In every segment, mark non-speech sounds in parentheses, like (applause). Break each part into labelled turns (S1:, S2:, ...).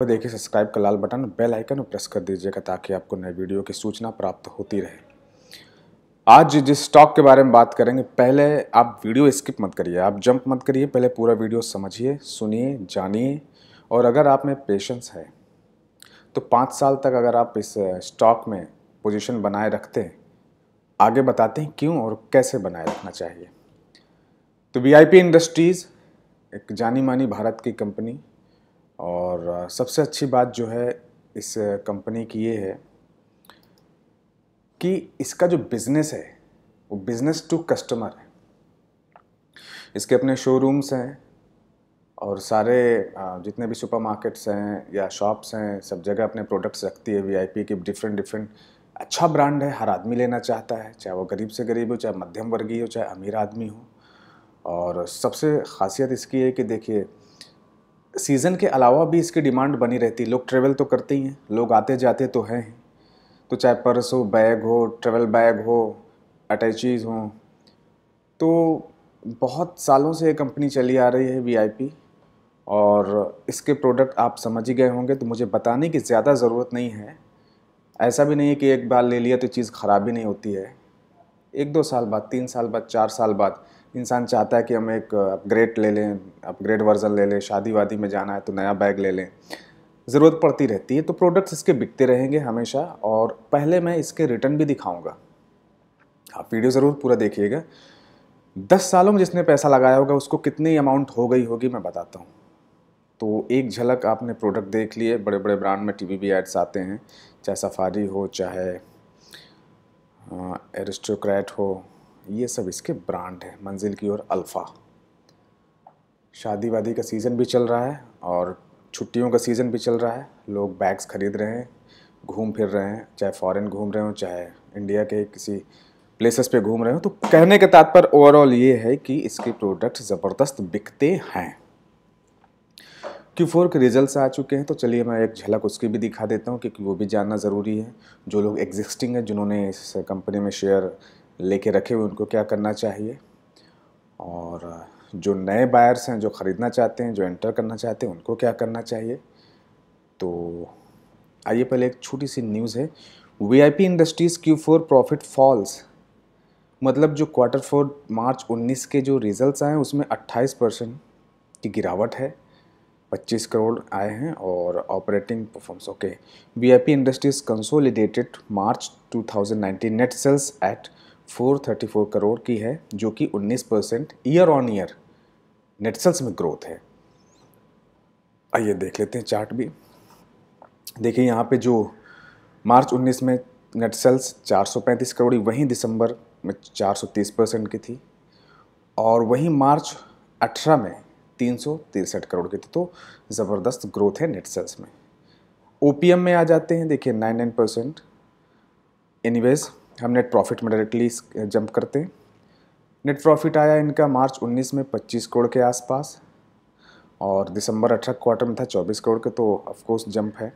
S1: तो देखिए सब्सक्राइब का लाल बटन बेल आइकन प्रेस कर दीजिएगा ताकि आपको नए वीडियो की सूचना प्राप्त होती रहे आज जिस स्टॉक के बारे में बात करेंगे पहले आप वीडियो स्किप मत करिए आप जंप मत करिए पहले पूरा वीडियो समझिए सुनिए जानिए और अगर आप में पेशेंस है तो पाँच साल तक अगर आप इस स्टॉक में पोजीशन बनाए रखते हैं आगे बताते हैं क्यों और कैसे बनाए रखना चाहिए तो वी इंडस्ट्रीज़ एक जानी मानी भारत की कंपनी और सबसे अच्छी बात जो है इस कंपनी की ये है कि इसका जो बिज़नेस है वो बिज़नेस टू कस्टमर है इसके अपने शोरूम्स हैं और सारे जितने भी सुपरमार्केट्स हैं या शॉप्स हैं सब जगह अपने प्रोडक्ट्स रखती है वीआईपी की डिफरेंट डिफरेंट अच्छा ब्रांड है हर आदमी लेना चाहता है चाहे वो गरीब से गरीब हो चाहे मध्यम वर्गीय हो चाहे अमीर आदमी हो और सबसे खासियत इसकी है कि देखिए सीज़न के अलावा भी इसकी डिमांड बनी रहती है लोग ट्रेवल तो करते ही हैं लोग आते जाते तो हैं तो चाहे पर्स हो बैग हो ट्रेवल बैग हो अटैचीज़ हो तो बहुत सालों से ये कंपनी चली आ रही है वीआईपी और इसके प्रोडक्ट आप समझ ही गए होंगे तो मुझे बताने की ज़्यादा ज़रूरत नहीं है ऐसा भी नहीं है कि एक बार ले लिया तो चीज़ ख़राब ही नहीं होती है एक दो साल बाद तीन साल बाद चार साल बाद इंसान चाहता है कि हम एक अपग्रेड ले लें अपग्रेड वर्जन ले लें शादी वादी में जाना है तो नया बैग ले लें ज़रूरत पड़ती रहती है तो प्रोडक्ट्स इसके बिकते रहेंगे हमेशा और पहले मैं इसके रिटर्न भी दिखाऊंगा आप वीडियो ज़रूर पूरा देखिएगा दस सालों में जिसने पैसा लगाया होगा उसको कितनी अमाउंट हो गई होगी मैं बताता हूँ तो एक झलक आपने प्रोडक्ट देख लिए बड़े बड़े ब्रांड में टी भी एड्स आते हैं चाहे सफारी हो चाहे एरिस्टोक्रैट हो ये सब इसके ब्रांड हैं मंजिल की ओर अल्फ़ा शादी वादी का सीज़न भी चल रहा है और छुट्टियों का सीज़न भी चल रहा है लोग बैग्स ख़रीद रहे हैं घूम फिर रहे हैं चाहे फ़ॉरेन घूम रहे हों चाहे इंडिया के किसी प्लेसेस पे घूम रहे हों तो कहने के तात्पर्य ओवरऑल ये है कि इसके प्रोडक्ट्स ज़बरदस्त बिकते हैं क्यू फोर के रिजल्ट आ चुके हैं तो चलिए मैं एक झलक उसकी भी दिखा देता हूँ क्योंकि वो भी जानना ज़रूरी है जो लोग एग्जिस्टिंग हैं जिन्होंने इस कंपनी में शेयर लेके रखे हुए उनको क्या करना चाहिए और जो नए बायर्स हैं जो ख़रीदना चाहते हैं जो एंटर करना चाहते हैं उनको क्या करना चाहिए तो आइए पहले एक छोटी सी न्यूज़ है VIP industries Q four profit falls मतलब जो क्वार्टर फोर मार्च 19 के जो रिजल्ट्स आए हैं उसमें 28 परसेंट की गिरावट है 25 करोड़ आए हैं और operating performance okay V I P industries consolidated March 2019 net sales at 434 crore की है जो कि 19 percent year on year net sales में ग्रोथ है आइए देख लेते हैं चार्ट भी देखिए यहाँ पे जो मार्च 19 में नेट सेल्स 435 करोड़ वहीं दिसंबर में 430 परसेंट की थी और वहीं मार्च 18 में तीन करोड़ की थी तो ज़बरदस्त ग्रोथ है नेट सेल्स में ओ में आ जाते हैं देखिए नाइन नाइन परसेंट एनीवेज हम नेट प्रॉफिट में डायरेक्टली जंप करते हैं नेट प्रॉफिट आया इनका मार्च 19 में 25 करोड़ के आसपास और दिसंबर 18 क्वार्टर में था 24 करोड़ के तो ऑफकोर्स जंप है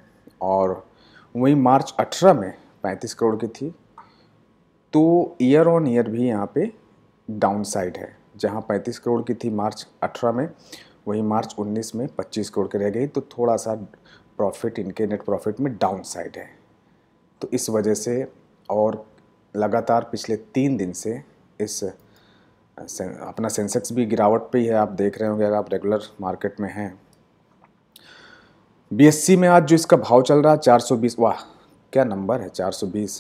S1: और वहीं मार्च 18 में 35 करोड़ की थी तो ईयर ऑन ईयर भी यहाँ पे डाउन साइड है जहाँ 35 करोड़ की थी मार्च 18 में वहीं मार्च 19 में 25 करोड़ के रह गई तो थोड़ा सा प्रॉफिट इनके नेट प्रॉफिट में डाउन साइड है तो इस वजह से और लगातार पिछले तीन दिन से इस से, अपना सेंसेक्स भी गिरावट पे ही है आप देख रहे होंगे अगर आप रेगुलर मार्केट में हैं बीएससी में आज जो इसका भाव चल रहा है 420 वाह क्या नंबर है 420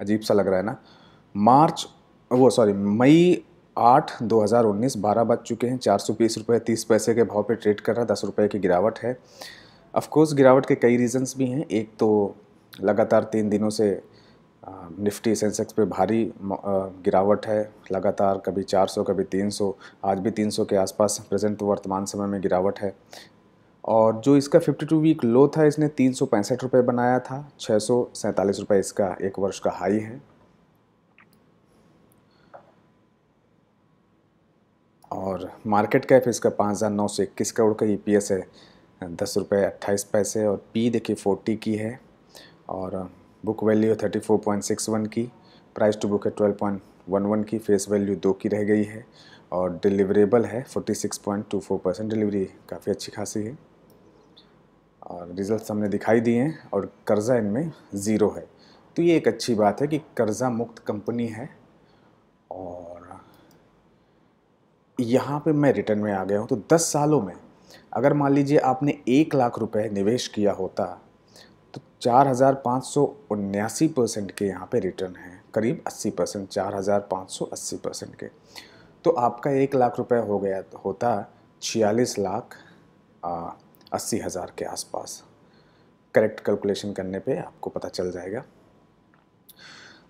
S1: अजीब सा लग रहा है ना मार्च वो सॉरी मई आठ 2019 12 बज चुके हैं चार सौ बीस रुपये तीस पैसे के भाव पे ट्रेड कर रहा है दस रुपये की गिरावट है ऑफ़ कोर्स गिरावट के कई रीज़न्स भी हैं एक तो लगातार तीन दिनों से निफ्टी सेंसेक्स पे भारी गिरावट है लगातार कभी 400 कभी 300 आज भी 300 के आसपास प्रेजेंट वर्तमान समय में गिरावट है और जो इसका 52 वीक लो था इसने तीन रुपये बनाया था छः सौ इसका एक वर्ष का हाई है और मार्केट कैप इसका पाँच हज़ार नौ सौ इक्कीस करोड़ का ई पी एस है दस रुपये अट्ठाईस पैसे और पी देखिए फोर्टी की है और बुक वैल्यू है thirty four point six one की प्राइस टू बुक है ट्वेल्व पॉइंट वन वन की फेस वैल्यू दो की रह गई है और डिलीवरेबल है forty six point two four percent delivery काफ़ी अच्छी खासी है और रिजल्ट हमने दिखाई दिए हैं और कर्ज़ा इनमें ज़ीरो है तो ये एक अच्छी बात है कि कर्ज़ा मुक्त कंपनी है और यहाँ पे मैं रिटर्न में आ गया हूँ तो दस सालों में अगर मान लीजिए आपने एक लाख रुपए निवेश किया होता चार हज़ार पाँच सौ उन्यासी परसेंट के यहाँ पे रिटर्न हैं करीब अस्सी परसेंट चार हज़ार पाँच सौ अस्सी परसेंट के तो आपका एक लाख रुपए हो गया होता छियालीस लाख अस्सी हज़ार के आसपास करेक्ट कैलकुलेशन करने पे आपको पता चल जाएगा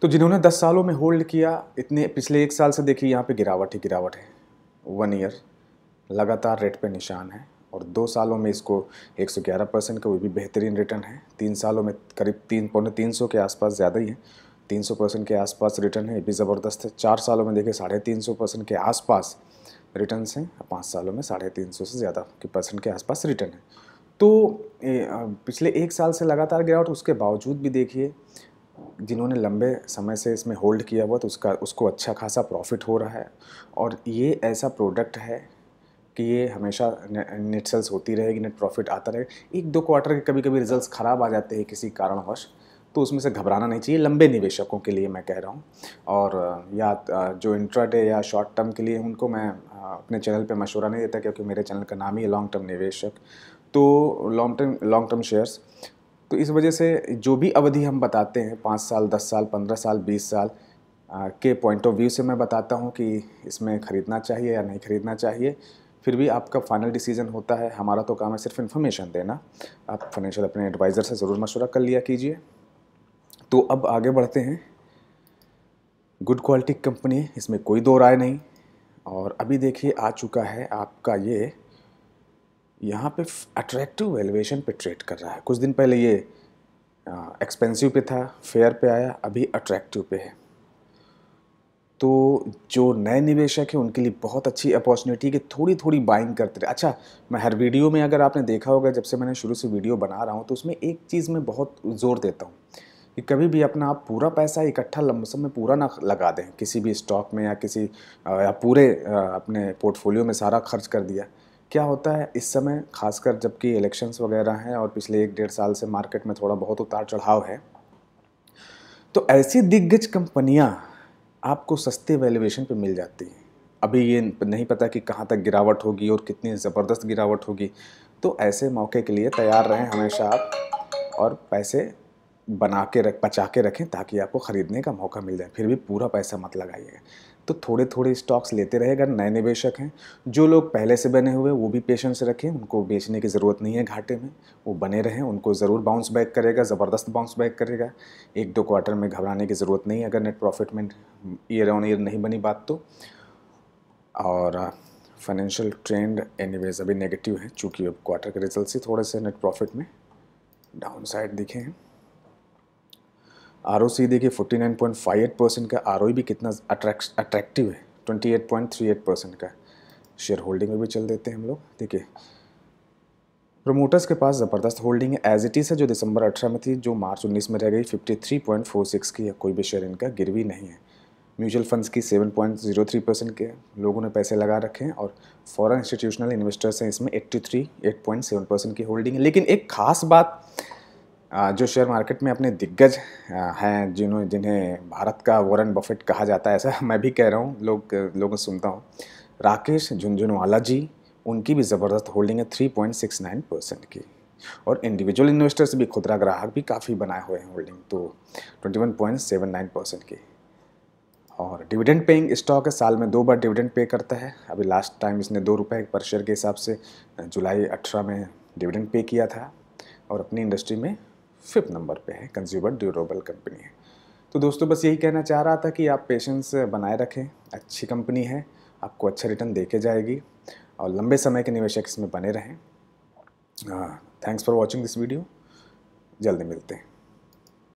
S1: तो जिन्होंने 10 सालों में होल्ड किया इतने पिछले एक साल से देखिए यहाँ पे गिरावट ही गिरावट है वन ईयर लगातार रेट पे निशान है और दो सालों में इसको 111 परसेंट का वो भी बेहतरीन रिटर्न है तीन सालों में करीब तीन पौने तीन सौ के आसपास ज़्यादा ही है तीन सौ परसेंट के आसपास रिटर्न है ये भी ज़बरदस्त है चार सालों में देखिए साढ़े तीन सौ परसेंट के आसपास रिटर्न हैं पाँच सालों में साढ़े तीन सौ से ज़्यादा के परसेंट के आसपास रिटर्न है तो पिछले एक साल से लगातार गया और उसके बावजूद भी देखिए जिन्होंने लंबे समय से इसमें होल्ड किया हुआ तो उसका उसको अच्छा खासा प्रॉफिट हो रहा है और ये ऐसा प्रोडक्ट है कि ये हमेशा नेट सेल्स होती रहेगी नेट प्रॉफिट आता रहेगा एक दो क्वार्टर के कभी कभी रिजल्ट्स ख़राब आ जाते हैं किसी कारणवश तो उसमें से घबराना नहीं चाहिए लंबे निवेशकों के लिए मैं कह रहा हूँ और या जो इंट्राडे या शॉर्ट टर्म के लिए उनको मैं अपने चैनल पे मशवरा नहीं देता क्योंकि मेरे चैनल का नाम ही है लॉन्ग टर्म निवेशक तो long term long term shares तो इस वजह से जो भी अवधि हम बताते हैं पाँच साल दस साल पंद्रह साल बीस साल के पॉइंट ऑफ व्यू से मैं बताता हूँ कि इसमें ख़रीदना चाहिए या नहीं ख़रीदना चाहिए फिर भी आपका फाइनल डिसीजन होता है हमारा तो काम है सिर्फ इन्फॉर्मेशन देना आप फाइनेंशियल अपने एडवाइज़र से ज़रूर मशवरा कर लिया कीजिए तो अब आगे बढ़ते हैं गुड क्वालिटी कंपनी इसमें कोई दो राय नहीं और अभी देखिए आ चुका है आपका ये यहाँ पे अट्रैक्टिव वैल्यूएशन पे ट्रेड कर रहा है कुछ दिन पहले ये एक्सपेंसिव पे था फेयर पे आया अभी अट्रैक्टिव पे है तो जो नए निवेशक हैं उनके लिए बहुत अच्छी अपॉर्चुनिटी कि थोड़ी थोड़ी बाइंग करते रहे अच्छा मैं हर वीडियो में अगर आपने देखा होगा जब से मैंने शुरू से वीडियो बना रहा हूँ तो उसमें एक चीज़ में बहुत ज़ोर देता हूँ कि कभी भी अपना आप पूरा पैसा इकट्ठा लंबे समय में पूरा ना लगा दें किसी भी स्टॉक में या किसी या पूरे अपने पोर्टफोलियो में सारा खर्च कर दिया क्या होता है इस समय खासकर जबकि इलेक्शंस वगैरह हैं और पिछले एक डेढ़ साल से मार्केट में थोड़ा बहुत उतार चढ़ाव है तो ऐसी दिग्गज कंपनियाँ आपको सस्ते वैल्यूएशन पे मिल जाती हैं अभी ये नहीं पता कि कहाँ तक गिरावट होगी और कितनी ज़बरदस्त गिरावट होगी तो ऐसे मौके के लिए तैयार रहें हमेशा आप और पैसे बना के रख बचा के रखें ताकि आपको ख़रीदने का मौका मिल जाए फिर भी पूरा पैसा मत लगाइएगा तो थोड़े थोड़े स्टॉक्स लेते रहे अगर नए निवेशक हैं जो लोग पहले से बने हुए वो भी पेशेंस रखें उनको बेचने की ज़रूरत नहीं है घाटे में वो बने रहें उनको ज़रूर बाउंस बैक करेगा ज़बरदस्त बाउंस बैक करेगा एक दो क्वार्टर में घबराने की ज़रूरत नहीं है अगर नेट प्रॉफिट में ईयर ऑन ईयर नहीं बनी बात तो और फाइनेंशियल ट्रेंड एनीवेज अभी नेगेटिव है चूँकि अब क्वार्टर के रिजल्ट से थोड़े से नेट प्रॉफिट में डाउन साइड दिखे हैं आर देखिए 49.58 परसेंट का आर e भी कितना अट्रैक्टिव है 28.38 परसेंट का शेयर होल्डिंग में भी चल देते हैं हम लोग देखिए प्रमोटर्स के पास ज़बरदस्त होल्डिंग है एज इट इज़ है जो दिसंबर 18 में थी जो मार्च 19 में रह गई 53.46 की है कोई भी शेयर इनका गिरवी नहीं है म्यूचुअल फंड्स की 7.03 परसेंट के लोगों ने पैसे लगा रखे हैं और फॉरेन इंस्टीट्यूशनल इन्वेस्टर्स हैं इसमें 83 8.7 परसेंट की होल्डिंग है लेकिन एक खास बात जो शेयर मार्केट में अपने दिग्गज हैं जिन्होंने जिन्हें भारत का वॉरेन बफेट कहा जाता है ऐसा (laughs) मैं भी कह रहा हूँ लोग लोगों से सुनता हूँ राकेश झुंझुनवाला जी उनकी भी ज़बरदस्त होल्डिंग है three point six nine percent की और इंडिविजुअल इन्वेस्टर्स भी खुदरा ग्राहक भी काफ़ी बनाए हुए हैं होल्डिंग तो twenty one point seven nine percent की और डिविडेंड पेइंग स्टॉक है साल में दो बार डिविडेंड पे करता है अभी लास्ट टाइम इसने दो रुपये पर शेयर के हिसाब से जुलाई अठारह में डिविडेंड पे किया था और अपनी इंडस्ट्री में फिफ्थ नंबर पे है कंज्यूमर ड्यूरेबल कंपनी है तो दोस्तों बस यही कहना चाह रहा था कि आप पेशेंस बनाए रखें अच्छी कंपनी है आपको अच्छा रिटर्न देके जाएगी और लंबे समय के निवेशक इसमें बने रहें thanks for watching this video जल्दी मिलते हैं